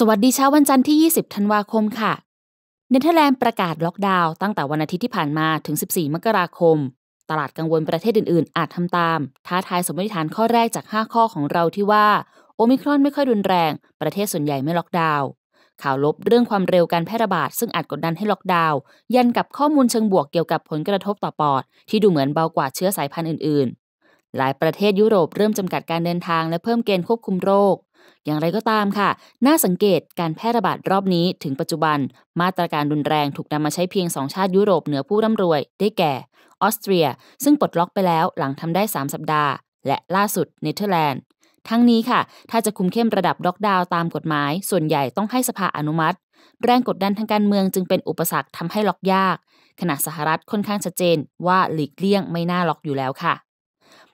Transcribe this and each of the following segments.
สวัสดีเช้าวันจันทร์ที่ 20 ธันวาคมค่ะ เนเธอร์แลนด์ประกาศล็อกดาวน์ตั้งแต่วันอาทิตย์ที่ผ่านมาถึง 14 มกราคม ตลาดกังวลประเทศอื่นๆ อาจทำตาม ท้าทายสมมติฐานข้อแรกจาก 5 ข้อของเราที่ว่า โอมิครอนไม่ค่อยรุนแรง ประเทศส่วนใหญ่ไม่ล็อกดาวน์ ข่าวลบเรื่องความเร็วการแพร่ระบาดซึ่งอาจกดดันให้ล็อกดาวน์ ยันกับข้อมูลเชิงบวกเกี่ยวกับผลกระทบต่อปอดที่ดูเหมือนเบากว่าเชื้อสายพันธุ์อื่นๆหลายประเทศยุโรปเริ่มจำกัดการเดินทางและเพิ่มเกณฑ์ควบคุมโรคอย่างไรก็ตามค่ะ น่าสังเกตการแพร่ระบาดรอบนี้ถึงปัจจุบัน มาตรการรุนแรงถูกนำมาใช้เพียง2ชาติยุโรปเหนือผู้ร่ำรวยได้แก่ ออสเตรียซึ่งปลดล็อกไปแล้วหลังทำได้ 3 สัปดาห์ และล่าสุดเนเธอร์แลนด์ ทั้งนี้ค่ะ ถ้าจะคุมเข้มระดับล็อกดาวน์ตามกฎหมาย ส่วนใหญ่ต้องให้สภาอนุมัติ แรงกดดันทางการเมืองจึงเป็นอุปสรรคทำให้ล็อกยาก ขณะสหรัฐค่อนข้างชัดเจน ว่าหลีกเลี่ยงไม่น่าล็อกอยู่แล้วค่ะ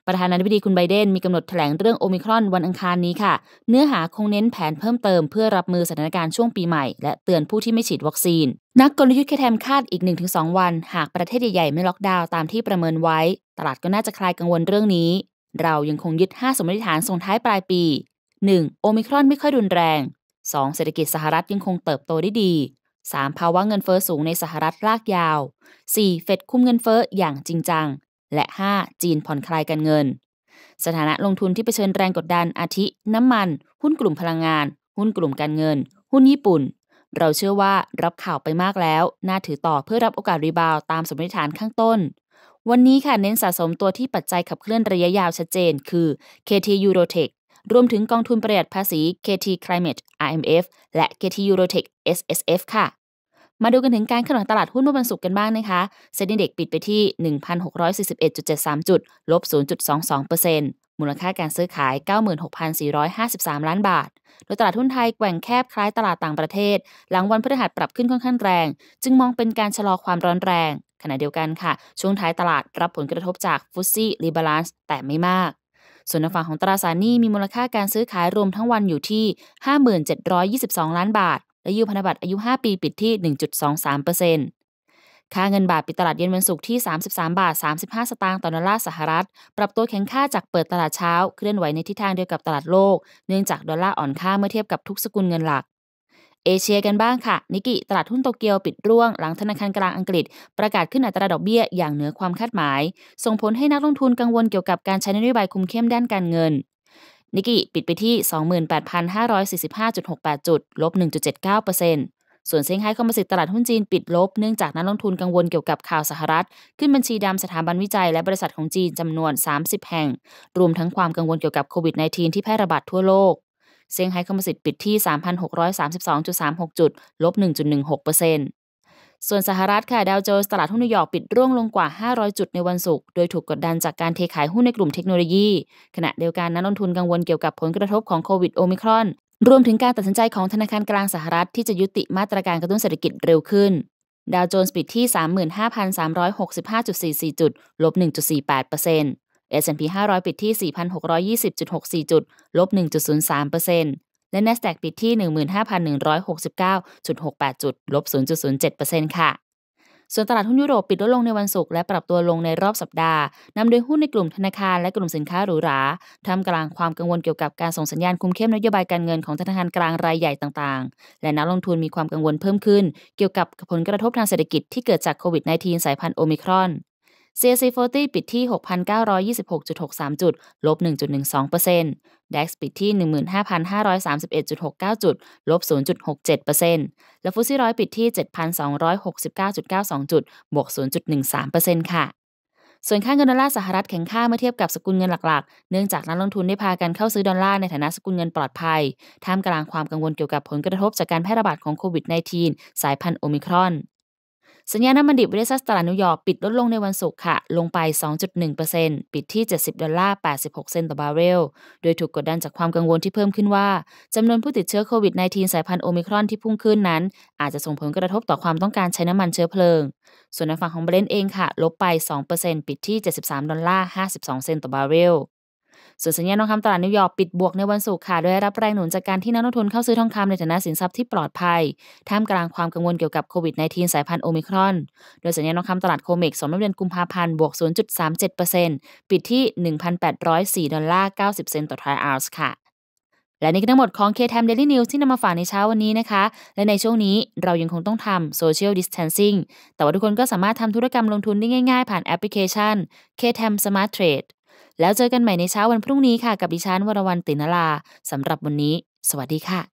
ประธานาธิบดีคุณไบเดนมีกำหนดแถลงเรื่องโอมิครอนวันอังคารนี้ค่ะ เนื้อหาคงเน้นแผนเพิ่มเติมเพื่อรับมือสถานการณ์ช่วงปีใหม่และเตือนผู้ที่ไม่ฉีดวัคซีน นักกลยุทธ์แคทมคาดอีก 1-2 วัน หากประเทศใหญ่ๆไม่ล็อกดาวน์ตามที่ประเมินไว้ ตลาดก็น่าจะคลายกังวลเรื่องนี้ เรายังคงยึด 5 สมมติฐานส่งท้ายปลายปี 1. โอมิครอนไม่ค่อยรุนแรง 2. เศรษฐกิจสหรัฐยังคงเติบโตได้ดี 3. ภาวะเงินเฟอ้อสูงในสหรัฐลากยาว 4. เฟดคุมเงินเฟอ้ออย่างจริงจังและ 5. จีนผ่อนคลายการเงิน สถานะลงทุนที่เผชิญแรงกดดันอาทิน้ำมัน หุ้นกลุ่มพลังงาน หุ้นกลุ่มการเงิน หุ้นญี่ปุ่น เราเชื่อว่ารับข่าวไปมากแล้ว น่าถือต่อเพื่อรับโอกาสรีบาวตามสมมติฐานข้างต้น วันนี้ค่ะ เน้นสะสมตัวที่ปัจจัยขับเคลื่อนระยะยาวชัดเจนคือ KT Eurotech รวมถึงกองทุนประหยัดภาษี KT Climate RMF และ KT Eurotech SSF ค่ะมาดูกันถึงการขคลนไหตลาดหุ้นเมื่อวันศุกร์กันบ้างนะคะ เซ็นดีเด็กปิดไปที่ 1,641.73 จุดลบ 0.22%มูลค่าการซื้อขาย 96,453 ล้านบาท โดยตลาดหุ้นไทยแกว่งแคบคล้ายตลาดต่างประเทศ หลังวันพฤหัสปรับขึ้นค่อนข้างแรง จึงมองเป็นการชะลอความร้อนแรง ขณะเดียวกันค่ะ ช่วงท้ายตลาดรับผลกระทบจากฟุตซี่รีบาลานซ์แต่ไม่มาก ส่วนในฝั่งของตราสารหนี้มีมูลค่าการซื้อขายรวมทั้งวันอยู่ที่ 5722 ล้านบาทและยูพันธบัตรอายุ 5 ปีปิดที่ 1.23%ค่าเงินบาทปิดตลาดเย็นวันศุกร์ที่ 33 บาท 35 สตางค์ต่อดอลลาร์สหรัฐ ปรับตัวแข็งค่าจากเปิดตลาดเช้าเคลื่อนไหวในทิศทางเดียวกับตลาดโลกเนื่องจากดอลลาร์อ่อนค่าเมื่อเทียบกับทุกสกุลเงินหลัก เอเชียกันบ้างค่ะนิกิตลาดหุ้นโตเกียวปิดร่วงหลังธนาคารกลางอังกฤษ ประกาศขึ้นอัตราดอกเบี้ยอย่างเหนือความคาดหมาย ส่งผลให้นักลงทุนกังวลเกี่ยวกับการใช้นโยบายคุมเข้มด้านการเงินนิกกี้ปิดไปที่ 28,545.68 จุด ลบ 1.79%ส่วนเซี่ยงไฮ้คอมโพสิตตลาดหุ้นจีนปิดลบเนื่องจากนักลงทุนกังวลเกี่ยวกับข่าวสหรัฐ ขึ้นบัญชีดำสถาบันวิจัยและบริษัทของจีนจำนวน 30 แห่งรวมทั้งความกังวลเกี่ยวกับโควิด -19 ที่แพร่ระบาดทั่วโลก เซี่ยงไฮ้คอมโพสิตปิดที่3,632.36จุดลบ1.16%ส่วนสหรัฐค่ะ ดาวโจนส์ตลาดหุ้นนิวยอร์กปิดร่วงลงกว่า 500 จุดในวันศุกร์ โดยถูกกดดันจากการเทขายหุ้นในกลุ่มเทคโนโลยี ขณะเดียวกันนักลงทุนกังวลเกี่ยวกับผลกระทบของโควิดโอมิครอน รวมถึงการตัดสินใจของธนาคารกลางสหรัฐที่จะยุติมาตรการกระตุ้นเศรษฐกิจเร็วขึ้น ดาวโจนส์ปิดที่ 35,365.44 จุดลบ1.48% S&P 500 ปิดที่ 4,620.64 จุดลบ1.03%และ NASDAQ ปิดที่ 15,169.68จุดลบ0.07%ค่ะ ส่วนตลาดหุ้นยุโรปปิดลดลงในวันศุกร์และปรับตัวลงในรอบสัปดาห์ นำโดยหุ้นในกลุ่มธนาคารและกลุ่มสินค้าหรูหราทำกลางความกังวลเกี่ยวกับการส่งสัญญาณคุมเข้มนโยบายการเงินของธนาคารกลางรายใหญ่ต่าง ๆ และนักลงทุนมีความกังวลเพิ่มขึ้นเกี่ยวกับผลกระทบทางเศรษฐกิจที่เกิดจากโควิด -19 สายพันธุ์โอมิครอน CAC40 ปิดที่ 6,926.63จุดลบ1.12% DAX ปิดที่ 15,531.69จุดลบ0.67%และฟุตซี่ร้อยปิดที่ 7,269.92จุดบวก0.13%ค่ะ ส่วนค่าเงินดอลลาร์สหรัฐแข็งค่าเมื่อเทียบกับสกุลเงินหลัก ๆ เนื่องจากนักลงทุนได้พากันเข้าซื้อดอลลาร์ในฐานะสกุลเงินปลอดภัย ท่ามกลางความกังวลเกี่ยวกับผลกระทบจากการแพร่ระบาดของโควิด -19 สายพันธุ์โอมิครอนสัญญาณน้ำมันดิบเวสซัสตลาดนิวยอร์กปิดลดลงในวันศุกร์ค่ะ ลงไป 2.1%ปิดที่ 70ดอลลาร์86 เซนต์ต่อบาร์เรล โดยถูกกดดันจากความกังวลที่เพิ่มขึ้นว่าจำนวนผู้ติดเชื้อโควิด -19 สายพันธุ์โอมิครอนที่พุ่งขึ้นนั้น อาจจะส่งผลกระทบต่อความต้องการใช้น้ำมันเชื้อเพลิง ส่วนในฝั่งของเบรนท์เองค่ะ ลบไป 2%ปิดที่73ดอลลาร์52เซนต์ต่อบาร์เรลส่วนสัญญาณทองคำตลาด นิวยอร์กปิดบวกในวันศุกร์ค่ะโดยรับแรงหนุนจากการที่นักลงทุนเข้าซื้อทองคำในฐานะสินทรัพย์ที่ปลอดภัย ท่ามกลางความกังวลเกี่ยวกับโควิด -19 สายพันธุ์โอมิครอน โดยสัญญาณทองคำตลาดโคเมกสองเดือนกุมภาพันธ์บวก0.37%ปิดที่ 1,804ดอลลาร์90เซนต์ต่อทรัลล์ออนซ์ค่ะ และนี่ก็ทั้งหมดของ k t ท m Daily News ที่นำมาฝากในเช้าวันนี้นะคะ และในช่วงนี้เรายังคงต้องทำ Social Distancing แต่ว่าทุกคนก็สามารถทำธุรกรรมลงทุนได้ง่ายๆ ผ่านแอปพลิเคชัน k t m Smart Trade แล้วเจอกันใหม่ในเช้าวันพรุ่งนี้ค่ะ กับดิฉันวรวรรณตินลาสำหรับวันนี้ สวัสดีค่ะ